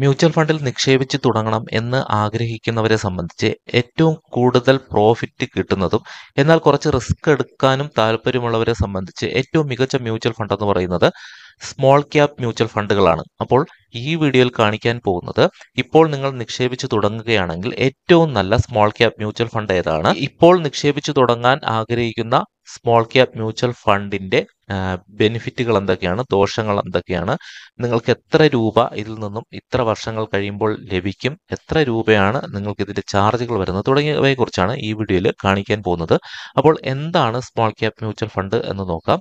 mutual ഫണ്ടിൽ നിക്ഷേപിച്ച് തുടങ്ങണം എന്ന് ആഗ്രഹിക്കുന്നവരെ സംബന്ധിച്ച് ഏറ്റവും കൂടുതൽ പ്രോഫിറ്റ് കിട്ടുന്നതും എന്നാൽ കുറച്ച് റിസ്ക് എടുക്കാനും താല്പര്യമുള്ളവരെ സംബന്ധിച്ച് ഏറ്റവും മികച്ച മ്യൂച്വൽ ഫണ്ട് എന്ന് പറയുന്നത് സ്മോൾ ക്യാപ് മ്യൂച്വൽ ഫണ്ടുകളാണ് അപ്പോൾ ഈ വീഡിയോയിൽ കാണിക്കാൻ പോകുന്നത് ഇപ്പോൾ നിങ്ങൾ നിക്ഷേപിച്ചു തുടങ്ങുകയാണെങ്കിൽ ഏറ്റവും നല്ല സ്മോൾ ക്യാപ് മ്യൂച്വൽ ഫണ്ട് ഏതാണ് ഇപ്പോൾ നിക്ഷേപിച്ചു തുടങ്ങാൻ ആഗ്രഹിക്കുന്ന സ്മോൾ ക്യാപ് മ്യൂച്വൽ ഫണ്ടിന്റെ ബെനിഫിറ്റുകൾ എന്തൊക്കെയാണ് ദോഷങ്ങൾ എന്തൊക്കെയാണ് നിങ്ങൾക്ക് എത്ര രൂപ ഇതിൽ നിന്നും ഇത്ര വർഷങ്ങൾ കഴിയുമ്പോൾ ലഭിക്കും എത്ര രൂപയാണ് നിങ്ങൾക്ക് ഇതിന്റെ ചാർജുകൾ വരുന്നത് കുറിച്ചാണ് ഈ വീഡിയോയിൽ കാണിക്കാൻ പോകുന്നത് അപ്പോൾ എന്താണ് സ്മോൾ ക്യാപ് മ്യൂച്വൽ ഫണ്ട് എന്ന് നോക്കാം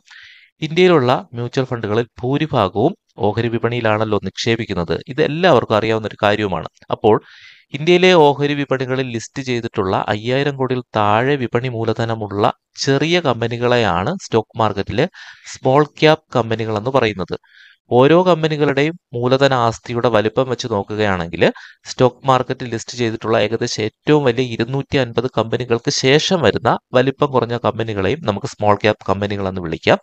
ഇന്ത്യയിലുള്ള മ്യൂച്വൽ ഫണ്ടുകളിൽ ഭൂരിഭാഗവും ഓഹരി വിപണിയിലാണല്ലോ നിക്ഷേപിക്കുന്നത് ഇത് എല്ലാവർക്കും അറിയാവുന്ന ഒരു കാര്യവുമാണ് അപ്പോൾ ഇന്ത്യയിലെ ഓഹരി വിപണികളിൽ ലിസ്റ്റ് ചെയ്തിട്ടുള്ള അയ്യായിരം കോടിയിൽ താഴെ വിപണി മൂലധനമുള്ള ചെറിയ കമ്പനികളെയാണ് സ്റ്റോക്ക് മാർക്കറ്റിലെ സ്മോൾ ക്യാപ് കമ്പനികൾ എന്ന് പറയുന്നത് ഓരോ കമ്പനികളുടെയും മൂലധന ആസ്തിയുടെ വലിപ്പം വെച്ച് നോക്കുകയാണെങ്കിൽ സ്റ്റോക്ക് മാർക്കറ്റ് ലിസ്റ്റ് ചെയ്തിട്ടുള്ള ഏകദേശം ഏറ്റവും വലിയ ഇരുന്നൂറ്റി അൻപത് കമ്പനികൾക്ക് ശേഷം വരുന്ന വലിപ്പം കുറഞ്ഞ കമ്പനികളെയും നമുക്ക് സ്മോൾ ക്യാപ് കമ്പനികൾ എന്ന് വിളിക്കാം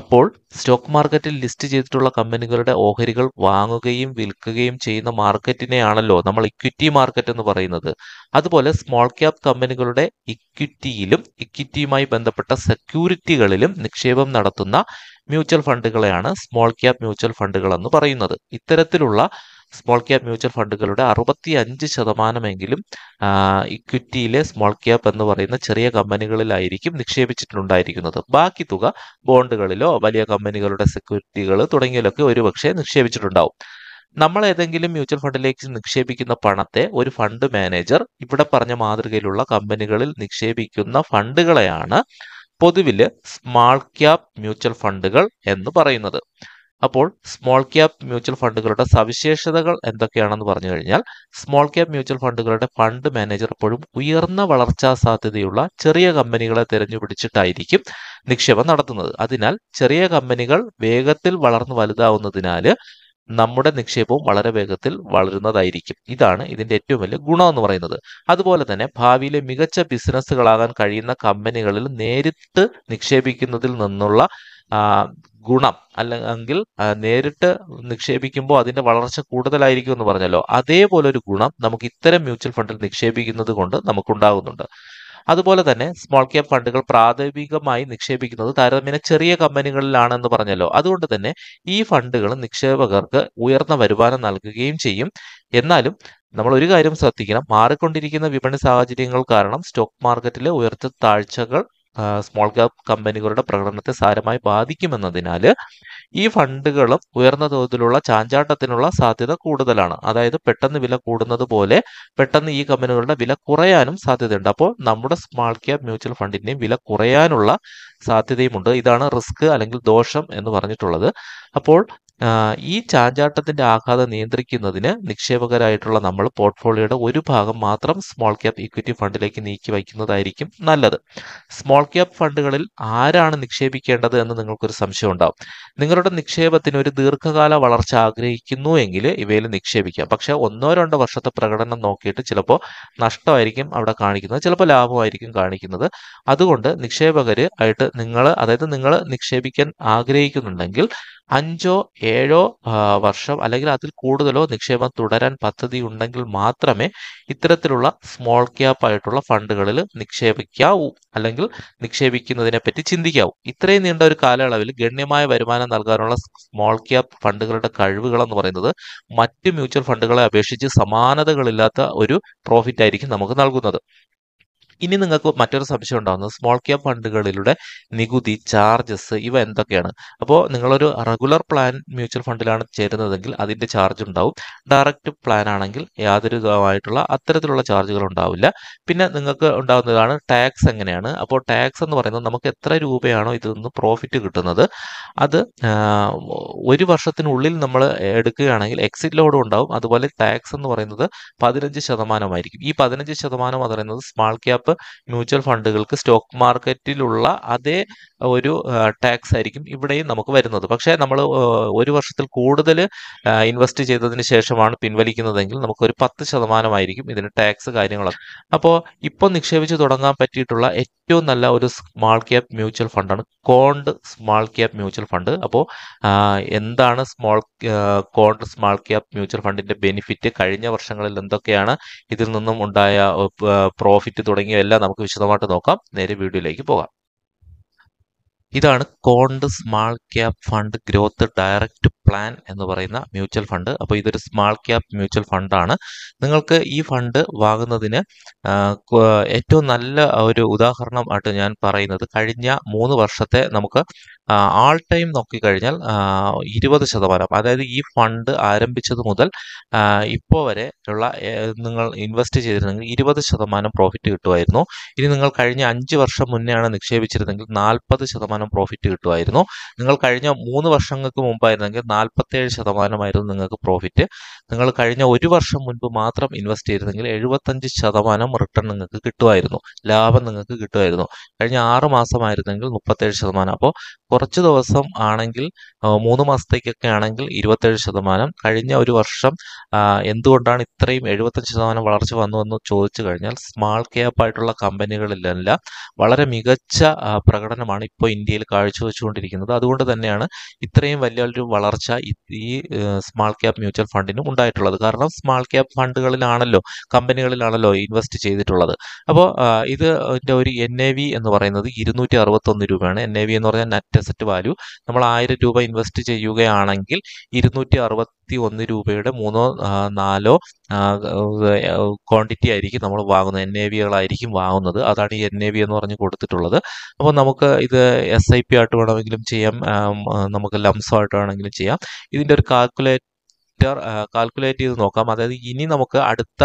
അപ്പോൾ സ്റ്റോക്ക് മാർക്കറ്റിൽ ലിസ്റ്റ് ചെയ്തിട്ടുള്ള കമ്പനികളുടെ ഓഹരികൾ വാങ്ങുകയും വിൽക്കുകയും ചെയ്യുന്ന മാർക്കറ്റിനെയാണല്ലോ നമ്മൾ ഇക്വിറ്റി മാർക്കറ്റ് എന്ന് പറയുന്നത് അതുപോലെ സ്മോൾ ക്യാപ് കമ്പനികളുടെ ഇക്വിറ്റിയിലും ഇക്വിറ്റിയുമായി ബന്ധപ്പെട്ട സെക്യൂരിറ്റികളിലും നിക്ഷേപം നടത്തുന്ന മ്യൂച്വൽ ഫണ്ടുകളെയാണ് സ്മോൾ ക്യാപ് മ്യൂച്വൽ ഫണ്ടുകൾ എന്ന് പറയുന്നത് ഇത്തരത്തിലുള്ള സ്മോൾ ക്യാപ് മ്യൂച്വൽ ഫണ്ടുകളുടെ അറുപത്തി അഞ്ച് ശതമാനമെങ്കിലും ഇക്വിറ്റിയിലെ സ്മോൾ ക്യാപ് എന്ന് പറയുന്ന ചെറിയ കമ്പനികളിലായിരിക്കും നിക്ഷേപിച്ചിട്ടുണ്ടായിരിക്കുന്നത് ബാക്കി തുക ബോണ്ടുകളിലോ വലിയ കമ്പനികളുടെ സെക്യൂരിറ്റികൾ തുടങ്ങിയതിലൊക്കെ ഒരുപക്ഷെ നിക്ഷേപിച്ചിട്ടുണ്ടാവും നമ്മൾ ഏതെങ്കിലും മ്യൂച്വൽ ഫണ്ടിലേക്ക് നിക്ഷേപിക്കുന്ന പണത്തെ ഒരു ഫണ്ട് മാനേജർ ഇവിടെ പറഞ്ഞ മാതൃകയിലുള്ള കമ്പനികളിൽ നിക്ഷേപിക്കുന്ന ഫണ്ടുകളെയാണ് പൊതുവില് സ്മാൾ ക്യാപ് മ്യൂച്വൽ ഫണ്ടുകൾ എന്ന് പറയുന്നത് അപ്പോൾ സ്മോൾ ക്യാപ് മ്യൂച്വൽ ഫണ്ടുകളുടെ സവിശേഷതകൾ എന്തൊക്കെയാണെന്ന് പറഞ്ഞു കഴിഞ്ഞാൽ സ്മോൾ ക്യാപ് മ്യൂച്വൽ ഫണ്ടുകളുടെ ഫണ്ട് മാനേജർ എപ്പോഴും ഉയർന്ന വളർച്ചാ സാധ്യതയുള്ള ചെറിയ കമ്പനികളെ തിരഞ്ഞുപിടിച്ചിട്ടായിരിക്കും നിക്ഷേപം നടത്തുന്നത് അതിനാൽ ചെറിയ കമ്പനികൾ വേഗത്തിൽ വളർന്നു വലുതാവുന്നതിനാൽ നമ്മുടെ നിക്ഷേപവും വളരെ വേഗത്തിൽ വളരുന്നതായിരിക്കും ഇതാണ് ഇതിന്റെ ഏറ്റവും വലിയ ഗുണം എന്ന് പറയുന്നത് അതുപോലെ തന്നെ ഭാവിയിലെ മികച്ച ബിസിനസ്സുകളാകാൻ കഴിയുന്ന കമ്പനികളിൽ നേരിട്ട് നിക്ഷേപിക്കുന്നതിൽ നിന്നുള്ള ഗുണം അല്ലെങ്കിൽ നേരിട്ട് നിക്ഷേപിക്കുമ്പോൾ അതിന്റെ വളർച്ച കൂടുതലായിരിക്കും എന്ന് പറഞ്ഞല്ലോ അതേപോലെ ഒരു ഗുണം നമുക്ക് ഇത്തരം മ്യൂച്വൽ ഫണ്ടിൽ നിക്ഷേപിക്കുന്നത് കൊണ്ട് നമുക്കുണ്ടാകുന്നുണ്ട് അതുപോലെ തന്നെ സ്മോൾ ക്യാപ് ഫണ്ടുകൾ പ്രാഥമികമായി നിക്ഷേപിക്കുന്നത് താരതമ്യേന ചെറിയ കമ്പനികളിലാണെന്ന് പറഞ്ഞല്ലോ അതുകൊണ്ട് തന്നെ ഈ ഫണ്ടുകൾ നിക്ഷേപകർക്ക് ഉയർന്ന വരുമാനം നൽകുകയും ചെയ്യും എന്നാലും നമ്മൾ ഒരു കാര്യം ശ്രദ്ധിക്കണം മാറിക്കൊണ്ടിരിക്കുന്ന വിപണി സാഹചര്യങ്ങൾ കാരണം സ്റ്റോക്ക് മാർക്കറ്റിലെ ഉയർച്ച താഴ്ചകൾ സ്മോൾ ക്യാപ് കമ്പനികളുടെ പ്രകടനത്തെ സാരമായി ബാധിക്കുമെന്നതിനാൽ ഈ ഫണ്ടുകളും ഉയർന്ന തോതിലുള്ള ചാഞ്ചാട്ടത്തിനുള്ള സാധ്യത കൂടുതലാണ് അതായത് പെട്ടെന്ന് വില കൂടുന്നത് പോലെ പെട്ടെന്ന് ഈ കമ്പനികളുടെ വില കുറയാനും സാധ്യതയുണ്ട് അപ്പോൾ നമ്മുടെ സ്മോൾ ക്യാപ് മ്യൂച്വൽ ഫണ്ടിൻ്റെയും വില കുറയാനുള്ള സാധ്യതയുമുണ്ട് ഇതാണ് റിസ്ക് അല്ലെങ്കിൽ ദോഷം എന്ന് പറഞ്ഞിട്ടുള്ളത് അപ്പോൾ ഈ ചാഞ്ചാട്ടത്തിന്റെ ആഘാതം നിയന്ത്രിക്കുന്നതിന് നിക്ഷേപകരായിട്ടുള്ള നമ്മൾ പോർട്ട്ഫോളിയോയുടെ ഒരു ഭാഗം മാത്രം സ്മോൾ ക്യാപ് ഇക്വിറ്റി ഫണ്ടിലേക്ക് നീക്കി വയ്ക്കുന്നതായിരിക്കും നല്ലത് സ്മോൾ ക്യാപ് ഫണ്ടുകളിൽ ആരാണ് നിക്ഷേപിക്കേണ്ടത് എന്ന് നിങ്ങൾക്കൊരു സംശയം ഉണ്ടാവും നിങ്ങളുടെ നിക്ഷേപത്തിന് ഒരു ദീർഘകാല വളർച്ച ആഗ്രഹിക്കുന്നു എങ്കിൽ ഇവയിൽ നിക്ഷേപിക്കാം പക്ഷേ ഒന്നോ രണ്ടോ വർഷത്തെ പ്രകടനം നോക്കിയിട്ട് ചിലപ്പോൾ നഷ്ടമായിരിക്കും അവിടെ കാണിക്കുന്നത് ചിലപ്പോൾ ലാഭമായിരിക്കും കാണിക്കുന്നത് അതുകൊണ്ട് നിക്ഷേപകർ ആയിട്ട് നിങ്ങൾ അതായത് നിങ്ങൾ നിക്ഷേപിക്കാൻ ആഗ്രഹിക്കുന്നുണ്ടെങ്കിൽ അഞ്ചോ ഏഴോ വർഷം അല്ലെങ്കിൽ അതിൽ കൂടുതലോ നിക്ഷേപം തുടരാൻ പദ്ധതി ഉണ്ടെങ്കിൽ മാത്രമേ ഇത്തരത്തിലുള്ള സ്മോൾ ക്യാപ്പ് ആയിട്ടുള്ള ഫണ്ടുകളിൽ നിക്ഷേപിക്കാവൂ അല്ലെങ്കിൽ നിക്ഷേപിക്കുന്നതിനെ പറ്റി ചിന്തിക്കാവൂ ഇത്രയും നീണ്ട ഒരു കാലയളവിൽ ഗണ്യമായ വരുമാനം നൽകാനുള്ള സ്മോൾ ക്യാപ്പ് ഫണ്ടുകളുടെ കഴിവുകൾ എന്ന് പറയുന്നത് മറ്റ് മ്യൂച്വൽ ഫണ്ടുകളെ അപേക്ഷിച്ച് സമാനതകളില്ലാത്ത ഒരു പ്രോഫിറ്റ് ആയിരിക്കും നമുക്ക് നൽകുന്നത് ഇനി നിങ്ങൾക്ക് മറ്റൊരു സംശയം ഉണ്ടാകുന്നത് സ്മോൾ ക്യാപ് ഫണ്ടുകളിലൂടെ നികുതി ചാർജസ് ഇവ എന്തൊക്കെയാണ് അപ്പോൾ നിങ്ങളൊരു റെഗുലർ പ്ലാൻ മ്യൂച്വൽ ഫണ്ടിലാണ് ചേരുന്നതെങ്കിൽ അതിൻ്റെ ചാർജ് ഉണ്ടാവും ഡയറക്റ്റ് പ്ലാൻ ആണെങ്കിൽ യാതൊരു വിധമായിട്ടുള്ള അത്തരത്തിലുള്ള ചാർജുകൾ ഉണ്ടാവില്ല പിന്നെ നിങ്ങൾക്ക് ഉണ്ടാകുന്നതാണ് ടാക്സ് എങ്ങനെയാണ് അപ്പോൾ ടാക്സ് എന്ന് പറയുന്നത് നമുക്ക് എത്ര രൂപയാണോ ഇതിൽ നിന്ന് പ്രോഫിറ്റ് കിട്ടുന്നത് അത് ഒരു വർഷത്തിനുള്ളിൽ നമ്മൾ എടുക്കുകയാണെങ്കിൽ എക്സിറ്റ് ലോഡും ഉണ്ടാവും അതുപോലെ ടാക്സ് എന്ന് പറയുന്നത് പതിനഞ്ച് ശതമാനമായിരിക്കും ഈ പതിനഞ്ച് ശതമാനം എന്ന് പറയുന്നത് സ്മാൾ ക്യാപ്പ് മ്യൂച്വൽ ഫണ്ടുകൾക്ക് സ്റ്റോക്ക് മാർക്കറ്റിലുള്ള അതേ ഒരു ടാക്സ് ആയിരിക്കും ഇവിടെയും നമുക്ക് വരുന്നത് പക്ഷേ നമ്മൾ ഒരു വർഷത്തിൽ കൂടുതൽ ഇൻവെസ്റ്റ് ചെയ്തതിന് ശേഷമാണ് പിൻവലിക്കുന്നതെങ്കിൽ നമുക്കൊരു പത്ത് ശതമാനമായിരിക്കും ഇതിന് ടാക്സ് കാര്യങ്ങളൊക്കെ അപ്പോൾ ഇപ്പോൾ നിക്ഷേപിച്ച് തുടങ്ങാൻ പറ്റിയിട്ടുള്ള ഏറ്റവും നല്ല ഒരു സ്മാൾ ക്യാപ് മ്യൂച്വൽ ഫണ്ടാണ് quant small cap mutual fund അപ്പോൾ എന്താണ് small quant small cap mutual ഫണ്ടിൻ്റെ ബെനിഫിറ്റ് കഴിഞ്ഞ വർഷങ്ങളിൽ എന്തൊക്കെയാണ് ഇതിൽ നിന്നും ഉണ്ടായ പ്രോഫിറ്റ് തുടങ്ങിയ എല്ലാം നമുക്ക് വിശദമായിട്ട് നോക്കാം നേരെ വീഡിയോയിലേക്ക് പോകാം ഇതാണ് quant small cap fund growth direct plan എന്ന് പറയുന്ന മ്യൂച്വൽ ഫണ്ട് അപ്പോൾ ഇതൊരു സ്മാൾ ക്യാപ് മ്യൂച്വൽ ഫണ്ടാണ് നിങ്ങൾക്ക് ഈ ഫണ്ട് വാങ്ങുന്നതിന് ഏറ്റവും നല്ല ഒരു ഉദാഹരണമായിട്ട് ഞാൻ പറയുന്നത് കഴിഞ്ഞ മൂന്ന് വർഷത്തെ നമുക്ക് ആൾ ടൈം നോക്കിക്കഴിഞ്ഞാൽ ഇരുപത് ശതമാനം അതായത് ഈ ഫണ്ട് ആരംഭിച്ചത് മുതൽ ഇപ്പോൾ വരെ ഉള്ള നിങ്ങൾ ഇൻവെസ്റ്റ് ചെയ്തിരുന്നെങ്കിൽ ഇരുപത് ശതമാനം പ്രോഫിറ്റ് കിട്ടുമായിരുന്നു ഇനി നിങ്ങൾ കഴിഞ്ഞ അഞ്ച് വർഷം മുന്നെയാണ് നിക്ഷേപിച്ചിരുന്നെങ്കിൽ നാൽപ്പത് ശതമാനം പ്രോഫിറ്റ് കിട്ടുമായിരുന്നു നിങ്ങൾ കഴിഞ്ഞ മൂന്ന് വർഷങ്ങൾക്ക് മുമ്പായിരുന്നെങ്കിൽ നാൽപ്പത്തേഴ് ശതമാനമായിരുന്നു നിങ്ങൾക്ക് പ്രോഫിറ്റ് നിങ്ങൾ കഴിഞ്ഞ ഒരു വർഷം മുൻപ് മാത്രം ഇൻവെസ്റ്റ് ചെയ്തിരുന്നെങ്കിൽ എഴുപത്തഞ്ച് ശതമാനം റിട്ടേൺ നിങ്ങൾക്ക് കിട്ടുമായിരുന്നു ലാഭം നിങ്ങൾക്ക് കിട്ടുമായിരുന്നു കഴിഞ്ഞ ആറ് മാസമായിരുന്നെങ്കിൽ മുപ്പത്തേഴ് ശതമാനം അപ്പോൾ കുറച്ച് ദിവസം ആണെങ്കിൽ മൂന്ന് മാസത്തേക്കൊക്കെ ആണെങ്കിൽ ഇരുപത്തേഴ് ശതമാനം കഴിഞ്ഞ ഒരു വർഷം എന്തുകൊണ്ടാണ് ഇത്രയും എഴുപത്തഞ്ച് ശതമാനം വളർച്ച വന്നു എന്ന് ചോദിച്ചു കഴിഞ്ഞാൽ സ്മാൾ ക്യാപ്പ് ആയിട്ടുള്ള കമ്പനികളിലെല്ലാം വളരെ മികച്ച പ്രകടനമാണ് ഇപ്പോൾ ഇന്ത്യയിൽ കാഴ്ചവെച്ചുകൊണ്ടിരിക്കുന്നത് അതുകൊണ്ട് തന്നെയാണ് ഇത്രയും വലിയൊരു വളർച്ച ഈ സ്മാൾ ക്യാപ്പ് മ്യൂച്വൽ ഫണ്ടിനും ഉണ്ടായിട്ടുള്ളത് കാരണം സ്മാൾ ക്യാപ്പ് ഫണ്ടുകളിലാണല്ലോ കമ്പനികളിലാണല്ലോ ഇൻവെസ്റ്റ് ചെയ്തിട്ടുള്ളത് അപ്പോൾ ഇതിൻ്റെ ഒരു എൻ എ വി എന്ന് പറയുന്നത് ഇരുന്നൂറ്റി അറുപത്തൊന്ന് രൂപയാണ് എൻ എ വി എന്ന് പറഞ്ഞാൽ നെറ്റ് അസറ്റ് വാല്യൂ നമ്മൾ ആയിരം രൂപ ഇൻവെസ്റ്റ് ചെയ്യുകയാണെങ്കിൽ ഇരുന്നൂറ്റി അറുപത്തി ഒന്ന് രൂപയുടെ മൂന്നോ നാലോ ക്വാണ്ടിറ്റി ആയിരിക്കും നമ്മൾ വാങ്ങുന്നത് എൻ എ വികളായിരിക്കും വാങ്ങുന്നത് അതാണ് ഈ എൻ എ വി എന്ന് പറഞ്ഞ് കൊടുത്തിട്ടുള്ളത് അപ്പോൾ നമുക്ക് ഇത് എസ് ഐ പി ആയിട്ട് വേണമെങ്കിലും ചെയ്യാം നമുക്ക് ലംസമായിട്ട് വേണമെങ്കിലും ചെയ്യാം ഇതിൻ്റെ ഒരു കാൽക്കുലേറ്റ് കാൽക്കുലേറ്റ് ചെയ്ത് നോക്കാം അതായത് ഇനി നമുക്ക് അടുത്ത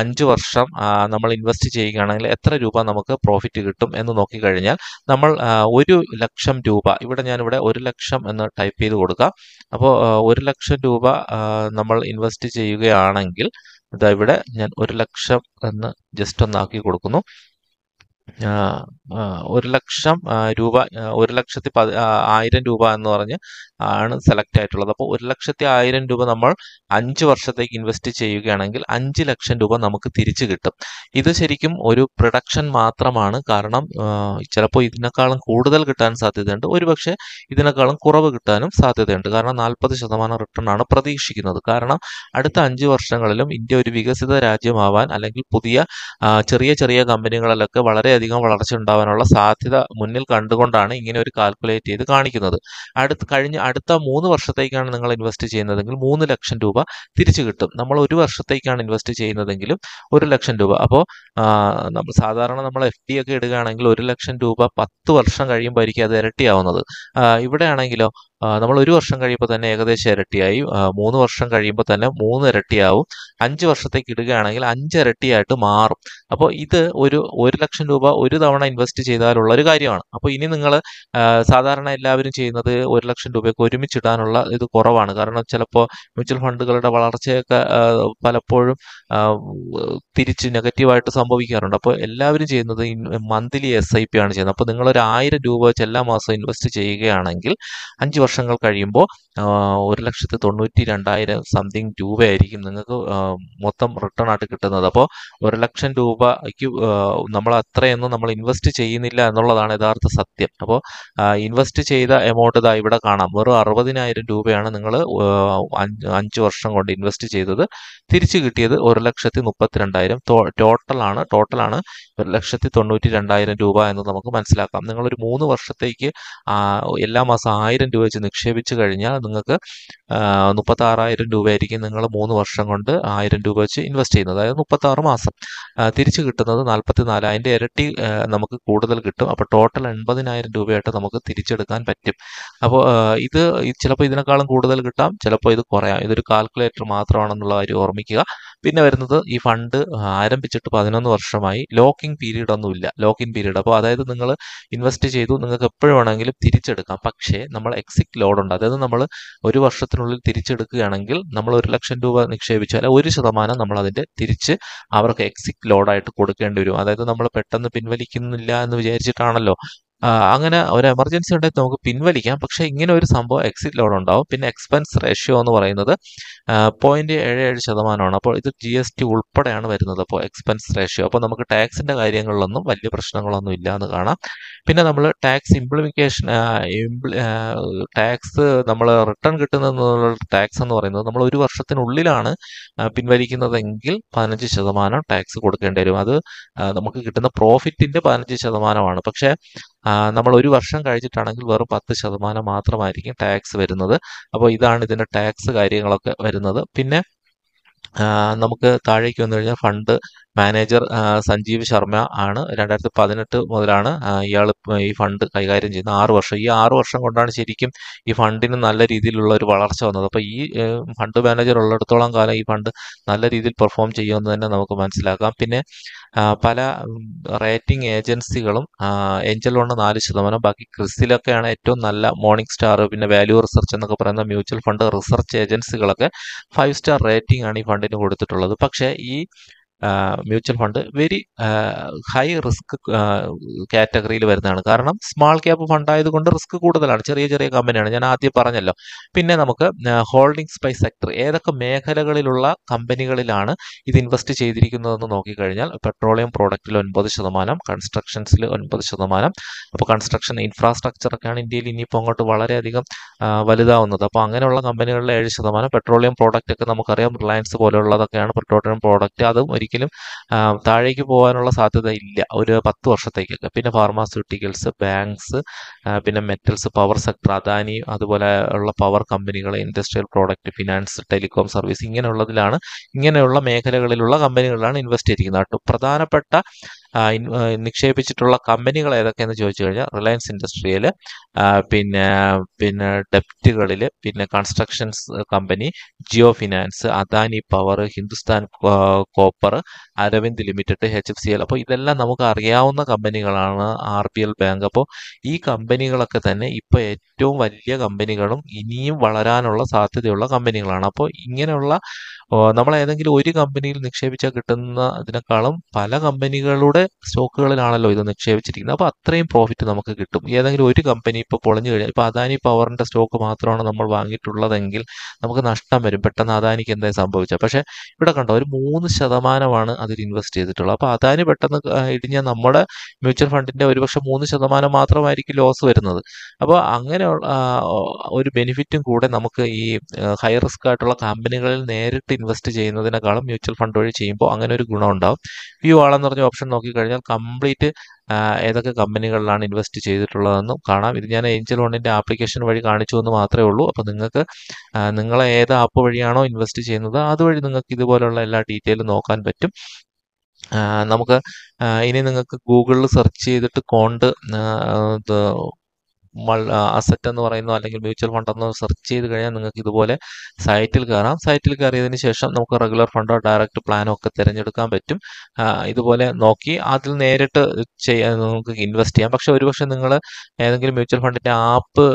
അഞ്ച് വർഷം നമ്മൾ ഇൻവെസ്റ്റ് ചെയ്യുകയാണെങ്കിൽ എത്ര രൂപ നമുക്ക് പ്രോഫിറ്റ് കിട്ടും എന്ന് നോക്കിക്കഴിഞ്ഞാൽ നമ്മൾ ഒരു ലക്ഷം രൂപ ഇവിടെ ഞാനിവിടെ ഒരു ലക്ഷം എന്ന് ടൈപ്പ് ചെയ്ത് കൊടുക്കാം അപ്പോൾ ഒരു ലക്ഷം രൂപ നമ്മൾ ഇൻവെസ്റ്റ് ചെയ്യുകയാണെങ്കിൽ ഇതാ ഇവിടെ ഞാൻ ഒരു ലക്ഷം എന്ന് ജസ്റ്റ് ഒന്നാക്കി കൊടുക്കുന്നു ഒരു ലക്ഷം രൂപ ഒരു ലക്ഷത്തി ആയിരം രൂപ എന്ന് പറഞ്ഞ് ആണ് സെലക്ട് ആയിട്ടുള്ളത് അപ്പോൾ ഒരു ലക്ഷത്തി ആയിരം രൂപ നമ്മൾ അഞ്ച് വർഷത്തേക്ക് ഇൻവെസ്റ്റ് ചെയ്യുകയാണെങ്കിൽ അഞ്ച് ലക്ഷം രൂപ നമുക്ക് തിരിച്ചു കിട്ടും ഇത് ശരിക്കും ഒരു പ്രൊഡക്ഷൻ മാത്രമാണ് കാരണം ചിലപ്പോൾ ഇതിനേക്കാളും കൂടുതൽ കിട്ടാൻ സാധ്യതയുണ്ട് ഒരുപക്ഷെ ഇതിനേക്കാളും കുറവ് കിട്ടാനും സാധ്യതയുണ്ട് കാരണം നാൽപ്പത് ശതമാനം റിട്ടേൺ ആണ് പ്രതീക്ഷിക്കുന്നത് കാരണം അടുത്ത അഞ്ച് വർഷങ്ങളിലും ഇന്ത്യ ഒരു വികസിത രാജ്യമാവാൻ അല്ലെങ്കിൽ പുതിയ ചെറിയ ചെറിയ കമ്പനികളിലൊക്കെ വളരെയധികം വളർച്ച ഉണ്ടാവാനുള്ള സാധ്യത മുന്നിൽ കണ്ടുകൊണ്ടാണ് ഇങ്ങനെ ഒരു കാൽക്കുലേറ്റ് ചെയ്ത് കാണിക്കുന്നത് അടുത്ത് കഴിഞ്ഞ അടുത്ത മൂന്ന് വർഷത്തേക്കാണ് നിങ്ങൾ ഇൻവെസ്റ്റ് ചെയ്യുന്നതെങ്കിൽ മൂന്ന് ലക്ഷം രൂപ തിരിച്ചു കിട്ടും നമ്മൾ ഒരു വർഷത്തേക്കാണ് ഇൻവെസ്റ്റ് ചെയ്യുന്നതെങ്കിലും ഒരു ലക്ഷം രൂപ അപ്പോൾ നമ്മൾ സാധാരണ നമ്മൾ എഫ് ഡി ഒക്കെ ഇടുകയാണെങ്കിൽ ഒരു ലക്ഷം രൂപ പത്ത് വർഷം കഴിയുമ്പോൾ ആയിരിക്കും അത് ഇരട്ടിയാവുന്നത് ഇവിടെയാണെങ്കിലോ നമ്മൾ ഒരു വർഷം കഴിയുമ്പോൾ തന്നെ ഏകദേശം ഇരട്ടിയായി മൂന്ന് വർഷം കഴിയുമ്പോൾ തന്നെ മൂന്ന് ഇരട്ടിയാവും അഞ്ച് വർഷത്തേക്ക് ഇടുകയാണെങ്കിൽ അഞ്ച് ഇരട്ടിയായിട്ട് മാറും അപ്പോൾ ഇത് ഒരു ഒരു ലക്ഷം രൂപ ഒരു തവണ ഇൻവെസ്റ്റ് ചെയ്താലുള്ള ഒരു കാര്യമാണ് അപ്പോൾ ഇനി നിങ്ങൾ സാധാരണ എല്ലാവരും ചെയ്യുന്നത് ഒരു ലക്ഷം ഒരുമിച്ച് ഒരുമിച്ചിടാനുള്ള ഇത് കുറവാണ് കാരണം ചിലപ്പോൾ മ്യൂച്വൽ ഫണ്ടുകളുടെ വളർച്ചയൊക്കെ പലപ്പോഴും തിരിച്ച് നെഗറ്റീവായിട്ട് സംഭവിക്കാറുണ്ട് അപ്പോൾ എല്ലാവരും ചെയ്യുന്നത് മന്ത്ലി എസ് ഐ പി ആണ് ചെയ്യുന്നത് അപ്പോൾ നിങ്ങളൊരു ആയിരം രൂപ വെച്ച് എല്ലാ മാസവും ഇൻവെസ്റ്റ് ചെയ്യുകയാണെങ്കിൽ അഞ്ച് വർഷം വർഷങ്ങൾ കഴിയുമ്പോൾ ഒരു ലക്ഷത്തി തൊണ്ണൂറ്റി രണ്ടായിരം സംതിങ് രൂപയായിരിക്കും നിങ്ങൾക്ക് മൊത്തം റിട്ടേൺ ആയിട്ട് കിട്ടുന്നത് അപ്പോൾ ഒരു ലക്ഷം രൂപയ്ക്ക് നമ്മൾ അത്രയൊന്നും നമ്മൾ ഇൻവെസ്റ്റ് ചെയ്യുന്നില്ല എന്നുള്ളതാണ് യഥാർത്ഥ സത്യം അപ്പോൾ ഇൻവെസ്റ്റ് ചെയ്ത എമൗണ്ട് ഇതാ ഇവിടെ കാണാം വെറും അറുപതിനായിരം രൂപയാണ് നിങ്ങൾ അഞ്ച് വർഷം കൊണ്ട് ഇൻവെസ്റ്റ് ചെയ്തത് തിരിച്ചു കിട്ടിയത് ഒരു ലക്ഷത്തി മുപ്പത്തിരണ്ടായിരം ടോട്ടലാണ് ടോട്ടലാണ് ഒരു ലക്ഷത്തി തൊണ്ണൂറ്റി രണ്ടായിരം രൂപ എന്ന് നമുക്ക് മനസ്സിലാക്കാം നിങ്ങളൊരു മൂന്ന് വർഷത്തേക്ക് എല്ലാ മാസം ആയിരം രൂപ വെച്ച് നിക്ഷേപിച്ചു കഴിഞ്ഞാൽ നിങ്ങൾക്ക് മുപ്പത്തി ആറായിരം രൂപയായിരിക്കും നിങ്ങൾ മൂന്ന് വർഷം കൊണ്ട് ആയിരം രൂപ വെച്ച് ഇൻവെസ്റ്റ് ചെയ്യുന്നത് അതായത് മുപ്പത്തി ആറ് മാസം തിരിച്ചു കിട്ടുന്നത് നാൽപ്പത്തി ഇരട്ടി നമുക്ക് കൂടുതൽ കിട്ടും അപ്പോൾ ടോട്ടൽ എൺപതിനായിരം രൂപയായിട്ട് നമുക്ക് തിരിച്ചെടുക്കാൻ പറ്റും അപ്പോൾ ഇത് ചിലപ്പോൾ ഇതിനേക്കാളും കൂടുതൽ കിട്ടാം ചിലപ്പോൾ ഇത് കുറയാം ഇതൊരു കാൽക്കുലേറ്റർ മാത്രമാണെന്നുള്ള കാര്യം ഓർമ്മിക്കുക പിന്നെ വരുന്നത് ഈ ഫണ്ട് ആരംഭിച്ചിട്ട് പതിനൊന്ന് വർഷമായി ലോക്കിംഗ് പീരീഡ് ഒന്നുമില്ല ലോക്കിൻ പീരീഡ് അപ്പോൾ അതായത് നിങ്ങൾ ഇൻവെസ്റ്റ് ചെയ്തു നിങ്ങൾക്ക് എപ്പോഴും വേണമെങ്കിലും തിരിച്ചെടുക്കാം പക്ഷേ നമ്മൾ എക്സിറ്റ് ഉണ്ട് അതായത് നമ്മൾ ഒരു വർഷത്തിനുള്ളിൽ തിരിച്ചെടുക്കുകയാണെങ്കിൽ നമ്മൾ ഒരു ലക്ഷം രൂപ നിക്ഷേപിച്ചാൽ ഒരു ശതമാനം നമ്മൾ അതിൻ്റെ തിരിച്ച് അവർക്ക് എക്സിറ്റ് ലോഡായിട്ട് കൊടുക്കേണ്ടി വരും അതായത് നമ്മൾ പെട്ടെന്ന് പിൻവലിക്കുന്നില്ല എന്ന് വിചാരിച്ചിട്ടാണല്ലോ അങ്ങനെ ഒരു എമർജൻസി ഉണ്ടെങ്കിൽ നമുക്ക് പിൻവലിക്കാം പക്ഷേ ഇങ്ങനെ ഒരു സംഭവം എക്സിറ്റ് ലോഡ് ഉണ്ടാവും പിന്നെ എക്സ്പെൻസ് റേഷ്യോ എന്ന് പറയുന്നത് പോയിന്റ് ഏഴ് ഏഴ് ശതമാനമാണ് അപ്പോൾ ഇത് ജി എസ് ടി ഉൾപ്പെടെയാണ് വരുന്നത് അപ്പോൾ എക്സ്പെൻസ് റേഷ്യോ അപ്പോൾ നമുക്ക് ടാക്സിൻ്റെ കാര്യങ്ങളിലൊന്നും വലിയ പ്രശ്നങ്ങളൊന്നും ഇല്ല എന്ന് കാണാം പിന്നെ നമ്മൾ ടാക്സ് ഇംപ്ലിമിക്കേഷൻ ടാക്സ് നമ്മൾ റിട്ടേൺ കിട്ടുന്നതിനുള്ള ടാക്സ് എന്ന് പറയുന്നത് നമ്മൾ ഒരു വർഷത്തിനുള്ളിലാണ് പിൻവലിക്കുന്നതെങ്കിൽ പതിനഞ്ച് ശതമാനം ടാക്സ് കൊടുക്കേണ്ടി വരും അത് നമുക്ക് കിട്ടുന്ന പ്രോഫിറ്റിൻ്റെ പതിനഞ്ച് ശതമാനമാണ് പക്ഷേ നമ്മൾ ഒരു വർഷം കഴിഞ്ഞിട്ടാണെങ്കിൽ വെറും പത്ത് ശതമാനം മാത്രമായിരിക്കും ടാക്സ് വരുന്നത് അപ്പോൾ ഇതാണ് ഇതിൻ്റെ ടാക്സ് കാര്യങ്ങളൊക്കെ വരുന്നത് പിന്നെ നമുക്ക് താഴേക്ക് വന്നു കഴിഞ്ഞാൽ ഫണ്ട് മാനേജർ സഞ്ജീവ് ശർമ്മ ആണ് രണ്ടായിരത്തി പതിനെട്ട് മുതലാണ് ഇയാൾ ഈ ഫണ്ട് കൈകാര്യം ചെയ്യുന്നത് ആറ് വർഷം ഈ ആറ് വർഷം കൊണ്ടാണ് ശരിക്കും ഈ ഫണ്ടിന് നല്ല രീതിയിലുള്ള ഒരു വളർച്ച വന്നത് അപ്പോൾ ഈ ഫണ്ട് മാനേജർ ഉള്ളിടത്തോളം കാലം ഈ ഫണ്ട് നല്ല രീതിയിൽ പെർഫോം ചെയ്യുമെന്ന് തന്നെ നമുക്ക് മനസ്സിലാക്കാം പിന്നെ പല റേറ്റിംഗ് ഏജൻസികളും ഏഞ്ചൽ വണ് നാല് ശതമാനം ബാക്കി ക്രിസിലൊക്കെയാണ് ഏറ്റവും നല്ല മോർണിംഗ് സ്റ്റാർ പിന്നെ വാല്യൂ റിസർച്ച് എന്നൊക്കെ പറയുന്ന മ്യൂച്വൽ ഫണ്ട് റിസർച്ച് ഏജൻസികളൊക്കെ ഫൈവ് സ്റ്റാർ റേറ്റിംഗ് ആണ് ഈ ഫണ്ട് കണ്ടന്റ് കൊടുത്തിട്ടുള്ളത് പക്ഷേ ഈ mutual fund very high risk കാറ്റഗറിയിൽ വരുന്നതാണ് കാരണം സ്മാൾ ക്യാപ്പ് ആയതുകൊണ്ട് റിസ്ക് കൂടുതലാണ് ചെറിയ ചെറിയ കമ്പനിയാണ് ഞാൻ ആദ്യം പറഞ്ഞല്ലോ പിന്നെ നമുക്ക് ഹോൾഡിംഗ്സ് ബൈ സെക്ടർ ഏതൊക്കെ മേഖലകളിലുള്ള കമ്പനികളിലാണ് ഇത് ഇൻവെസ്റ്റ് ചെയ്തിരിക്കുന്നതെന്ന് നോക്കിക്കഴിഞ്ഞാൽ പെട്രോളിയം പ്രോഡക്റ്റിൽ ഒൻപത് ശതമാനം കൺസ്ട്രക്ഷൻസിൽ ഒൻപത് ശതമാനം അപ്പോൾ കൺസ്ട്രക്ഷൻ ഇൻഫ്രാസ്ട്രക്ചറൊക്കെയാണ് ഇന്ത്യയിൽ ഇനിയിപ്പോൾ അങ്ങോട്ട് വളരെയധികം വലുതാവുന്നത് അപ്പോൾ അങ്ങനെയുള്ള കമ്പനികളിൽ ഏഴ് ശതമാനം പെട്രോളിയം പ്രോഡക്റ്റ് ഒക്കെ നമുക്കറിയാം റിലയൻസ് പോലെയുള്ളതൊക്കെയാണ് പെട്രോളിയം പ്രോഡക്റ്റ് അതും ഒരിക്കലും താഴേക്ക് പോകാനുള്ള സാധ്യത ഇല്ല ഒരു പത്ത് വർഷത്തേക്കൊക്കെ പിന്നെ ഫാർമാസ്യൂട്ടിക്കൽസ് ബാങ്ക്സ് പിന്നെ മെറ്റൽസ് പവർ സെക്ടർ അദാനി അതുപോലെ ഉള്ള പവർ കമ്പനികൾ industrial product finance telecom service ഇങ്ങനെയുള്ളതിലാണ് ഇങ്ങനെയുള്ള മേഖലകളിലുള്ള കമ്പനികളിലാണ് ഇൻവെസ്റ്റ് ചെയ്തിരിക്കുന്നത് പ്രധാനപ്പെട്ട നിക്ഷേപിച്ചിട്ടുള്ള കമ്പനികൾ ഏതൊക്കെയെന്ന് ചോദിച്ചു കഴിഞ്ഞാൽ റിലയൻസ് ഇൻഡസ്ട്രിയിൽ പിന്നെ പിന്നെ ഡെപ്റ്റുകളിൽ പിന്നെ constructions company Jio finance Adani power Hindustan copper Arvind limited H F C L അപ്പോൾ ഇതെല്ലാം നമുക്ക് അറിയാവുന്ന കമ്പനികളാണ് ആർ ബി എൽ ബാങ്ക് അപ്പോൾ ഈ കമ്പനികളൊക്കെ തന്നെ ഇപ്പോൾ ഏറ്റവും വലിയ കമ്പനികളും ഇനിയും വളരാനുള്ള സാധ്യതയുള്ള കമ്പനികളാണ് അപ്പോൾ ഇങ്ങനെയുള്ള നമ്മൾ ഏതെങ്കിലും ഒരു കമ്പനിയിൽ നിക്ഷേപിച്ചാൽ കിട്ടുന്ന അതിനേക്കാളും പല കമ്പനികളുടെ നമ്മുടെ സ്റ്റോക്കുകളിലാണല്ലോ ഇത് നിക്ഷേപിച്ചിരിക്കുന്നത് അപ്പോൾ അത്രയും പ്രോഫിറ്റ് നമുക്ക് കിട്ടും ഏതെങ്കിലും ഒരു കമ്പനി ഇപ്പോൾ പൊളിഞ്ഞു കഴിഞ്ഞാൽ ഇപ്പോൾ അദാനി പവറിൻ്റെ സ്റ്റോക്ക് മാത്രമാണ് നമ്മൾ വാങ്ങിയിട്ടുള്ളതെങ്കിൽ നമുക്ക് നഷ്ടം വരും പെട്ടെന്ന് അദാനിക്ക് എന്തായി സംഭവിച്ചത് പക്ഷേ ഇവിടെ കണ്ടോ ഒരു മൂന്ന് ശതമാനമാണ് അതിൽ ഇൻവെസ്റ്റ് ചെയ്തിട്ടുള്ളത് അപ്പോൾ അദാനി പെട്ടെന്ന് ഇടിഞ്ഞാൽ നമ്മുടെ മ്യൂച്വൽ ഫണ്ടിൻ്റെ ഒരുപക്ഷെ മൂന്ന് ശതമാനം മാത്രമായിരിക്കും ലോസ് വരുന്നത് അപ്പോൾ അങ്ങനെ ഒരു ബെനിഫിറ്റും കൂടെ നമുക്ക് ഈ ഹൈ റിസ്ക് ആയിട്ടുള്ള കമ്പനികളിൽ നേരിട്ട് ഇൻവെസ്റ്റ് ചെയ്യുന്നതിനേക്കാളും മ്യൂച്വൽ ഫണ്ട് വഴി ചെയ്യുമ്പോൾ അങ്ങനെ ഒരു ഗുണം ഉണ്ടാവും വ്യൂ ആളെന്ന് പറഞ്ഞ ഓപ്ഷൻ നോക്കി നോക്കി കഴിഞ്ഞാൽ കംപ്ലീറ്റ് ഏതൊക്കെ കമ്പനികളിലാണ് ഇൻവെസ്റ്റ് ചെയ്തിട്ടുള്ളതെന്നും കാണാം ഇത് ഞാൻ ഏഞ്ചൽ വണ്ണിൻ്റെ ആപ്ലിക്കേഷൻ വഴി കാണിച്ചു എന്ന് മാത്രമേ ഉള്ളൂ അപ്പോൾ നിങ്ങൾക്ക് നിങ്ങൾ ഏത് ആപ്പ് വഴിയാണോ ഇൻവെസ്റ്റ് ചെയ്യുന്നത് അതുവഴി നിങ്ങൾക്ക് ഇതുപോലുള്ള എല്ലാ ഡീറ്റെയിലും നോക്കാൻ പറ്റും നമുക്ക് ഇനി നിങ്ങൾക്ക് ഗൂഗിളിൽ സെർച്ച് ചെയ്തിട്ട് കോണ്ട് അസറ്റ് എന്ന് പറയുന്നോ അല്ലെങ്കിൽ മ്യൂച്വൽ ഫണ്ട് എന്ന് സെർച്ച് ചെയ്ത് കഴിഞ്ഞാൽ നിങ്ങൾക്ക് ഇതുപോലെ സൈറ്റിൽ കയറാം സൈറ്റിൽ കയറിയതിന് ശേഷം നമുക്ക് റെഗുലർ ഫണ്ടോ ഡയറക്റ്റ് പ്ലാനോ ഒക്കെ തിരഞ്ഞെടുക്കാൻ പറ്റും ഇതുപോലെ നോക്കി അതിൽ നേരിട്ട് ചെയ്യാൻ നമുക്ക് ഇൻവെസ്റ്റ് ചെയ്യാം പക്ഷെ ഒരുപക്ഷെ നിങ്ങൾ ഏതെങ്കിലും മ്യൂച്വൽ ഫണ്ടിൻ്റെ ആപ്പ്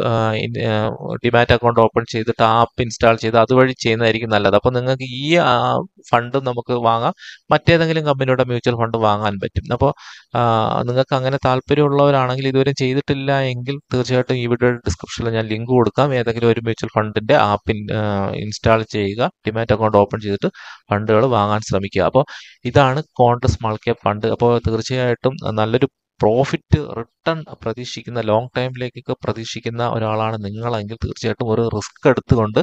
ഡിമാറ്റ് അക്കൗണ്ട് ഓപ്പൺ ചെയ്തിട്ട് ആപ്പ് ഇൻസ്റ്റാൾ ചെയ്ത് അതുവഴി ചെയ്യുന്നതായിരിക്കും നല്ലത് അപ്പോൾ നിങ്ങൾക്ക് ഈ ഫണ്ട് നമുക്ക് വാങ്ങാം മറ്റേതെങ്കിലും കമ്പനിയുടെ മ്യൂച്വൽ ഫണ്ട് വാങ്ങാൻ പറ്റും അപ്പോൾ നിങ്ങൾക്ക് അങ്ങനെ താല്പര്യമുള്ളവരാണെങ്കിൽ ഇതുവരെ ചെയ്തിട്ടില്ല എങ്കിൽ തീർച്ചയായിട്ടും ഈ വീഡിയോ ഡിസ്ക്രിപ്ഷനിൽ ഞാൻ ലിങ്ക് കൊടുക്കാം ഏതെങ്കിലും ഒരു മ്യൂച്വൽ ഫണ്ടിന്റെ ആപ്പ് ഇൻസ്റ്റാൾ ചെയ്യുക ഡിമാറ്റ് അക്കൗണ്ട് ഓപ്പൺ ചെയ്തിട്ട് ഫണ്ടുകൾ വാങ്ങാൻ ശ്രമിക്കുക അപ്പോൾ ഇതാണ് കോൺട്രസ് സ്മൾ ഫണ്ട് അപ്പോൾ തീർച്ചയായിട്ടും നല്ലൊരു പ്രോഫിറ്റ് റിട്ടേൺ പ്രതീക്ഷിക്കുന്ന ലോങ് ടൈമിലേക്കൊക്കെ പ്രതീക്ഷിക്കുന്ന ഒരാളാണ് നിങ്ങളെങ്കിൽ തീർച്ചയായിട്ടും ഒരു റിസ്ക് എടുത്തുകൊണ്ട്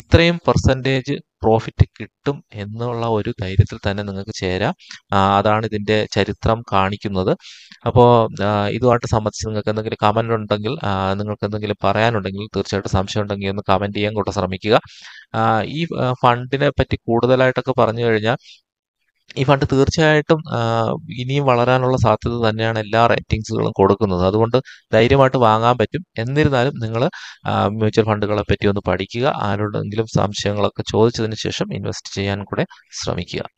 ഇത്രയും പെർസെൻറ്റേജ് പ്രോഫിറ്റ് കിട്ടും എന്നുള്ള ഒരു ധൈര്യത്തിൽ തന്നെ നിങ്ങൾക്ക് ചേരാം അതാണ് ഇതിൻ്റെ ചരിത്രം കാണിക്കുന്നത് അപ്പോൾ ഇതുമായിട്ട് സംബന്ധിച്ച് നിങ്ങൾക്ക് എന്തെങ്കിലും കമൻ്റ് ഉണ്ടെങ്കിൽ നിങ്ങൾക്ക് എന്തെങ്കിലും പറയാനുണ്ടെങ്കിൽ തീർച്ചയായിട്ടും സംശയം ഉണ്ടെങ്കിൽ ഒന്ന് കമൻറ്റ് ചെയ്യാൻ കൂടെ ശ്രമിക്കുക ഈ ഫണ്ടിനെ പറ്റി കൂടുതലായിട്ടൊക്കെ പറഞ്ഞു കഴിഞ്ഞാൽ ഈ ഫണ്ട് തീർച്ചയായിട്ടും ഇനിയും വളരാനുള്ള സാധ്യത തന്നെയാണ് എല്ലാ റേറ്റിംഗ്സുകളും കൊടുക്കുന്നത് അതുകൊണ്ട് ധൈര്യമായിട്ട് വാങ്ങാൻ പറ്റും എന്നിരുന്നാലും നിങ്ങൾ മ്യൂച്വൽ ഫണ്ടുകളെ പറ്റി ഒന്ന് പഠിക്കുക ആരോടെങ്കിലും സംശയങ്ങളൊക്കെ ചോദിച്ചതിന് ശേഷം ഇൻവെസ്റ്റ് ചെയ്യാൻ കൂടെ ശ്രമിക്കുക